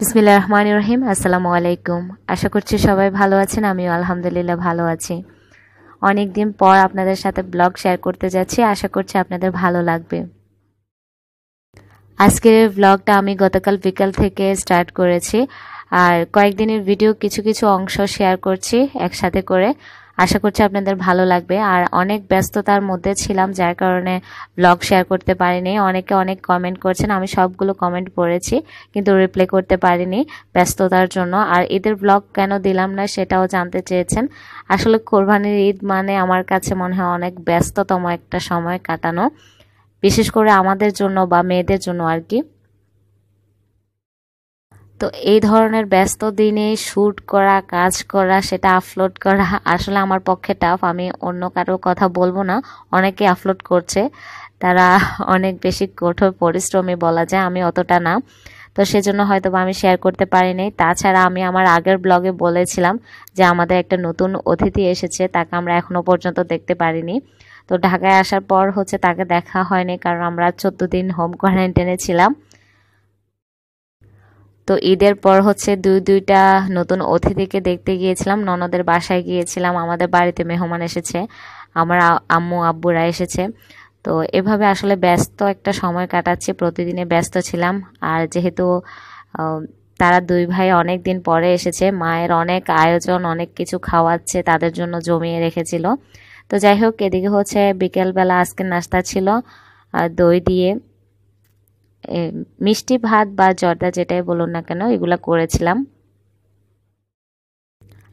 বিসমিল্লা রহমান রহিম আসসালামু আলাইকুম আশা করছি সবাই ভালো আছেন আমিও আলহামদুলিল্লাহ ভালো আছি অনেক দিন পর আপনাদের সাথে ব্লগ শেয়ার করতে যাচ্ছি আশা করছি আপনাদের ভালো লাগবে আজকের ব্লগটা আমি গতকাল বিকাল থেকে স্টার্ট করেছি আর কয়েকদিনের ভিডিও কিছু কিছু অংশ শেয়ার করছি একসাথে করে আশা করছি আপনাদের ভালো লাগবে আর অনেক ব্যস্ততার মধ্যে ছিলাম যার কারণে ব্লগ শেয়ার করতে পারিনি অনেকে অনেক কমেন্ট করছেন আমি সবগুলো কমেন্ট পড়েছি কিন্তু রিপ্লাই করতে পারিনি ব্যস্ততার জন্য আর ঈদের ব্লগ কেন দিলাম না সেটাও জানতে চেয়েছেন আসলে কোরবানির ঈদ মানে আমার কাছে মনে হয় অনেক ব্যস্ততম একটা সময় কাটানো বিশেষ করে আমাদের জন্য বা মেয়েদের জন্য আর কি তো এই ধরনের ব্যস্ত দিনে শ্যুট করা কাজ করা সেটা আপলোড করা আসলে আমার পক্ষে টাফ আমি অন্য কারো কথা বলবো না অনেকে আপলোড করছে তারা অনেক বেশি কঠোর পরিশ্রমী বলা যায় আমি অতটা না তো সেজন্য হয়তো বা আমি শেয়ার করতে পারিনি তাছাড়া আমি আমার আগের ব্লগে বলেছিলাম যে আমাদের একটা নতুন অতিথি এসেছে তাকে আমরা এখনও পর্যন্ত দেখতে পারিনি তো ঢাকায় আসার পর হচ্ছে তাকে দেখা হয়নি কারণ আমরা চোদ্দ দিন হোম কোয়ারেন্টাইনে ছিলাম তো ঈদের পর হচ্ছে দুই দুইটা নতুন অতিথিকে দেখতে গিয়েছিলাম ননদের বাসায় গিয়েছিলাম আমাদের বাড়িতে মেহমান এসেছে আমার আম্মু আব্বুরা এসেছে তো এভাবে আসলে ব্যস্ত একটা সময় কাটাচ্ছি প্রতিদিনে ব্যস্ত ছিলাম আর যেহেতু তারা দুই ভাই অনেক দিন পরে এসেছে মায়ের অনেক আয়োজন অনেক কিছু খাওয়াচ্ছে তাদের জন্য জমিয়ে রেখেছিল তো যাই হোক এদিকে হচ্ছে বিকেলবেলা আজকে নাস্তা ছিল দই দিয়ে মিষ্টি ভাত বা জর্দা যেটাই বলুন না কেন এগুলো করেছিলাম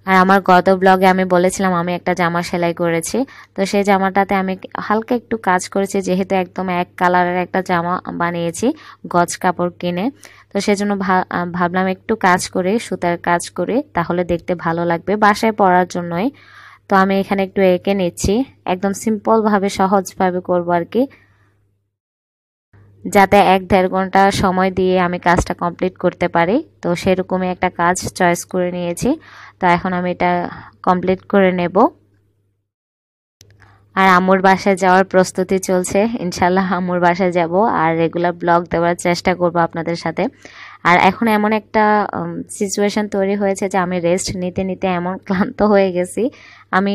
আর আমার গত ব্লগে আমি বলেছিলাম আমি একটা জামা সেলাই করেছি তো সেই জামাটাতে আমি হালকা একটু কাজ করেছি যেহেতু একদম এক কালারের একটা জামা বানিয়েছি গজ কাপড় কিনে তো সেজন্য ভাবলাম একটু কাজ করে সুতার কাজ করে তাহলে দেখতে ভালো লাগবে বাসায় পরার জন্যই তো আমি এখানে একটু এঁকে নিচ্ছি একদম সিম্পলভাবে সহজভাবে করবো আর কি যাতে এক দেড় ঘন্টা সময় দিয়ে আমি কাজটা কমপ্লিট করতে পারি তো সেরকমই একটা কাজ চয়েস করে নিয়েছি তো এখন আমি এটা কমপ্লিট করে নেব আর আমুর বাসায় যাওয়ার প্রস্তুতি চলছে ইনশাল্লাহ আমুর বাসায় যাব আর রেগুলার ব্লগ দেওয়ার চেষ্টা করব আপনাদের সাথে আর এখন এমন একটা সিচুয়েশান তৈরি হয়েছে যে আমি রেস্ট নিতে নিতে এমন ক্লান্ত হয়ে গেছি আমি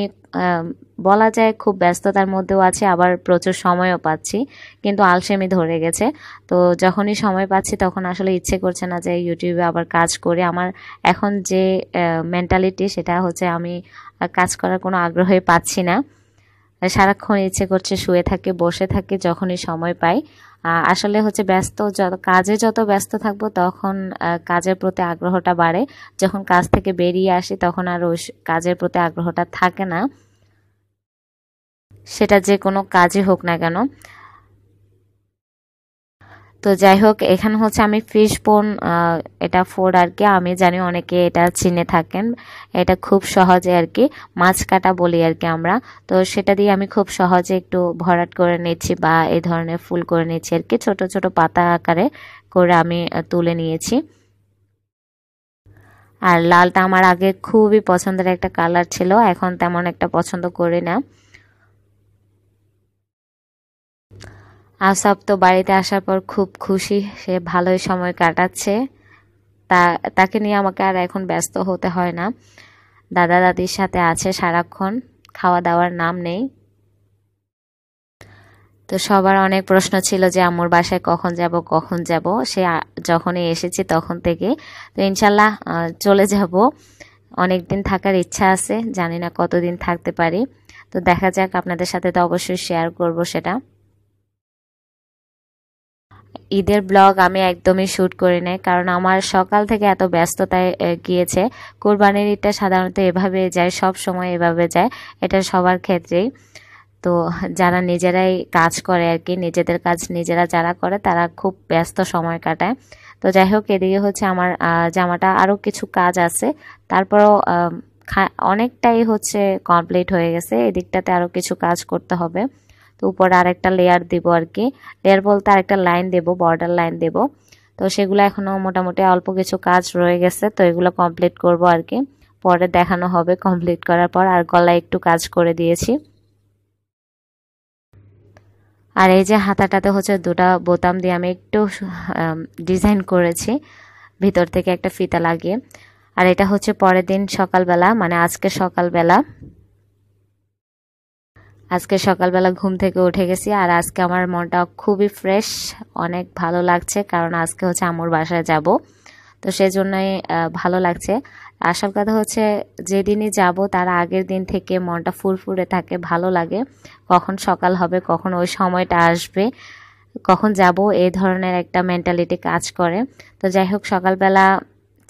বলা যায় খুব ব্যস্ততার মধ্যেও আছে আবার প্রচুর সময়ও পাচ্ছি কিন্তু আলসেমি ধরে গেছে তো যখনই সময় পাচ্ছি তখন আসলে ইচ্ছে করছে না যে ইউটিউবে আবার কাজ করে আমার এখন যে মেন্টালিটি সেটা হচ্ছে আমি কাজ করার কোনো আগ্রহে পাচ্ছি না সারাক্ষণ ইচ্ছে করছে শুয়ে থাকে বসে থাকে যখনই সময় পাই আসলে হচ্ছে ব্যস্ত যত কাজে যত ব্যস্ত থাকব তখন কাজের প্রতি আগ্রহটা বাড়ে যখন কাজ থেকে বেরিয়ে আসি তখন আর ওই কাজের প্রতি আগ্রহটা থাকে না সেটা যে কোনো কাজই হোক না কেন তো যাই হোক এখানে হচ্ছে আমি ফিশ বোন এটা ফোর আর কি আমি জানি অনেকে এটা চিনে থাকেন এটা খুব সহজে আর কি মাছ কাটা বলি আর কি আমরা তো সেটা দিয়ে আমি খুব সহজে একটু ভরাট করে নিচ্ছি বা এই ধরনের ফুল করে নিচ্ছি আর কি ছোট ছোট পাতা আকারে করে আমি তুলে নিয়েছি আর লালটা আমার আগে খুবই পছন্দের একটা কালার ছিল এখন তেমন একটা পছন্দ করি না আসাব তো বাড়িতে আসার পর খুব খুশি সে ভালোই সময় কাটাচ্ছে তা তাকে নিয়ে আমাকে আর এখন ব্যস্ত হতে হয় না দাদা দাদির সাথে আছে সারাক্ষণ খাওয়া দাওয়ার নাম নেই তো সবার অনেক প্রশ্ন ছিল যে আম্মুর বাসায় কখন যাব কখন যাব সে যখনই এসেছি তখন থেকে তো ইনশাল্লাহ চলে যাব অনেক দিন থাকার ইচ্ছা আছে জানি না কতদিন থাকতে পারি তো দেখা যাক আপনাদের সাথে তো অবশ্যই শেয়ার করব সেটা ঈদের ব্লগ আমি একদমই শ্যুট করি নাই কারণ আমার সকাল থেকে এত ব্যস্ততায় গিয়েছে কোরবানির ঈদটা সাধারণত এভাবে যায় সব সময় এভাবে যায় এটা সবার ক্ষেত্রেই তো যারা নিজেরাই কাজ করে আর কি নিজেদের কাজ নিজেরা যারা করে তারা খুব ব্যস্ত সময় কাটায় তো যাই হোক এদিকে হচ্ছে আমার জামাটা আরও কিছু কাজ আছে তারপরও অনেকটাই হচ্ছে কমপ্লিট হয়ে গেছে এদিকটাতে আরও কিছু কাজ করতে হবে তো উপরে আরেকটা লেয়ার দেব আর কি লেয়ার বলতে আরেকটা লাইন দেব বর্ডার লাইন দেব তো সেগুলো এখনও মোটামুটি অল্প কিছু কাজ রয়ে গেছে তো এগুলো কমপ্লিট করব আর কি পরে দেখানো হবে কমপ্লিট করার পর আর গলায় একটু কাজ করে দিয়েছি আর এই যে হাতাটাতে হচ্ছে দুটা বোতাম দিয়ে আমি একটু ডিজাইন করেছি ভিতর থেকে একটা ফিতা লাগিয়ে আর এটা হচ্ছে পরের দিন সকালবেলা মানে আজকে সকালবেলা আজকে সকালবেলা ঘুম থেকে উঠে গেছি আর আজকে আমার মনটা খুবই ফ্রেশ অনেক ভালো লাগছে কারণ আজকে হচ্ছে আমুর বাসায় যাব তো সেজন্যই ভালো লাগছে আসল কথা হচ্ছে যেদিনই যাব তার আগের দিন থেকে মনটা ফুরফুরে থাকে ভালো লাগে কখন সকাল হবে কখন ওই সময়টা আসবে কখন যাব এই ধরনের একটা মেন্টালিটি কাজ করে তো যাই হোক সকালবেলা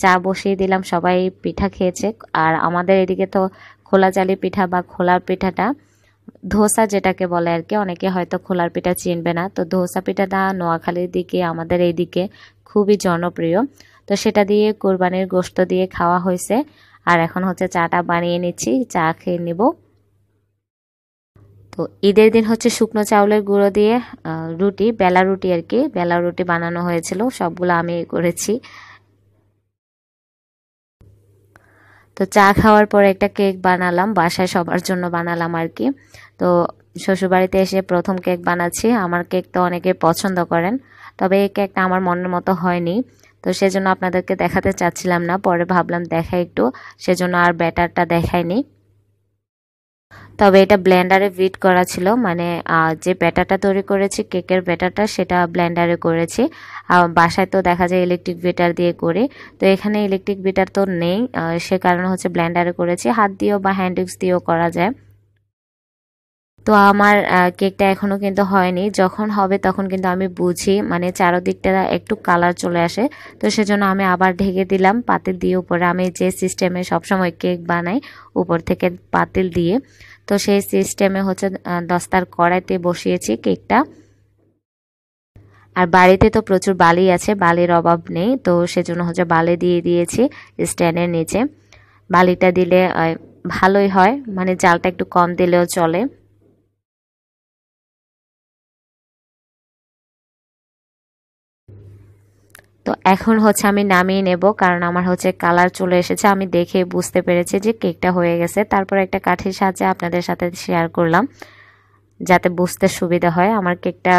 চা বসিয়ে দিলাম সবাই পিঠা খেয়েছে আর আমাদের এদিকে তো খোলা চালি পিঠা বা খোলার পিঠাটা ধোসা যেটাকে বলে আর কি অনেকে হয়তো খোলার পিঠা চিনবে না তো ধোসা পিঠাটা নোয়াখালীর দিকে আমাদের এই দিকে খুবই জনপ্রিয় তো সেটা দিয়ে কোরবানির গোস্ত দিয়ে খাওয়া হয়েছে আর এখন হচ্ছে চাটা বানিয়ে নিচ্ছি চা খেয়ে নিব তো ঈদের দিন হচ্ছে শুকনো চাউলের গুঁড়ো দিয়ে রুটি বেলা রুটি আর কি বেলা রুটি বানানো হয়েছিল সবগুলো আমি করেছি তো চা খাওয়ার পরে একটা কেক বানালাম বাসায় সবার জন্য বানালাম আর কি তো শ্বশুরবাড়িতে এসে প্রথম কেক বানাচ্ছি আমার কেক তো অনেকে পছন্দ করেন তবে এই কেকটা আমার মনের মতো হয়নি তো সেজন্য আপনাদেরকে দেখাতে চাচ্ছিলাম না পরে ভাবলাম দেখাই একটু সেজন্য আর ব্যাটারটা দেখাইনি তবে এটা ব্ল্যান্ডারে ব্রিড করা ছিল মানে যে ব্যাটারটা তৈরি করেছি কেকের ব্যাটারটা সেটা ব্ল্যান্ডারে করেছি বাসায় তো দেখা যায় ইলেকট্রিক বেটার দিয়ে করি তো এখানে ইলেকট্রিক বেটার তো নেই সে কারণে হচ্ছে ব্ল্যান্ডারে করেছি হাত দিয়েও বা হ্যান্ডিক্স দিয়েও করা যায় তো আমার কেকটা এখনও কিন্তু হয়নি যখন হবে তখন কিন্তু আমি বুঝি মানে চারোদিকটা একটু কালার চলে আসে তো সেজন্য আমি আবার ঢেকে দিলাম পাতিল দিয়ে উপরে আমি যে সিস্টেমে সবসময় কেক বানাই উপর থেকে পাতিল দিয়ে তো সেই সিস্টেমে হচ্ছে দস্তার কড়াইতে বসিয়েছি কেকটা আর বাড়িতে তো প্রচুর বালি আছে বালির অভাব নেই তো সেজন্য হচ্ছে বালি দিয়ে দিয়েছি স্ট্যান্ডের নিচে বালিটা দিলে ভালোই হয় মানে জালটা একটু কম দিলেও চলে তো এখন হচ্ছে আমি নামিয়ে নেব কারণ আমার হচ্ছে কালার চলে এসেছে আমি দেখে বুঝতে পেরেছি যে কেকটা হয়ে গেছে তারপর একটা কাঠির সাহায্যে আপনাদের সাথে শেয়ার করলাম যাতে বুঝতে সুবিধা হয় আমার কেকটা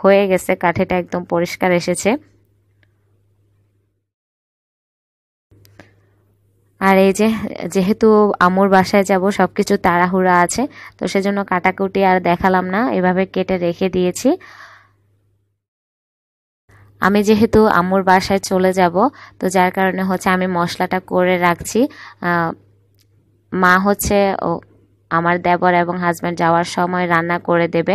হয়ে গেছে কাঠিটা একদম পরিষ্কার এসেছে আর এই যে যেহেতু আমর বাসায় যাব সব কিছু তাড়াহুড়া আছে তো সেজন্য কাটাকুটি আর দেখালাম না এভাবে কেটে রেখে দিয়েছি আমি যেহেতু আম্মুর বাসায় চলে যাব তো যার কারণে হচ্ছে আমি মশলাটা করে রাখছি মা হচ্ছে ও আমার দেবর এবং হাজব্যান্ড যাওয়ার সময় রান্না করে দেবে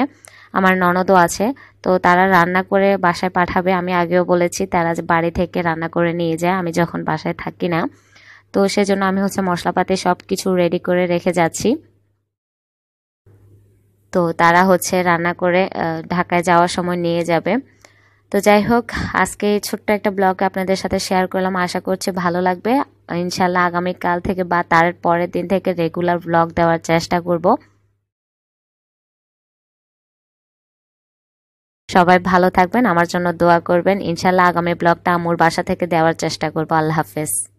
আমার ননদও আছে তো তারা রান্না করে বাসায় পাঠাবে আমি আগেও বলেছি তারা বাড়ি থেকে রান্না করে নিয়ে যায় আমি যখন বাসায় থাকি না তো সেজন্য আমি হচ্ছে মশলাপাতি সব কিছু রেডি করে রেখে যাচ্ছি তো তারা হচ্ছে রান্না করে ঢাকায় যাওয়ার সময় নিয়ে যাবে তো যাই হোক আজকে এই ছোট্ট একটা ব্লগ আপনাদের সাথে শেয়ার করলাম আশা করছি ভালো লাগবে ইনশাল্লাহ আগামীকাল থেকে বা তার পরের দিন থেকে রেগুলার ব্লগ দেওয়ার চেষ্টা করব সবাই ভালো থাকবেন আমার জন্য দোয়া করবেন ইনশাল্লাহ আগামী ব্লগটা আমুর বাসা থেকে দেওয়ার চেষ্টা করব আল্লাহ হাফেজ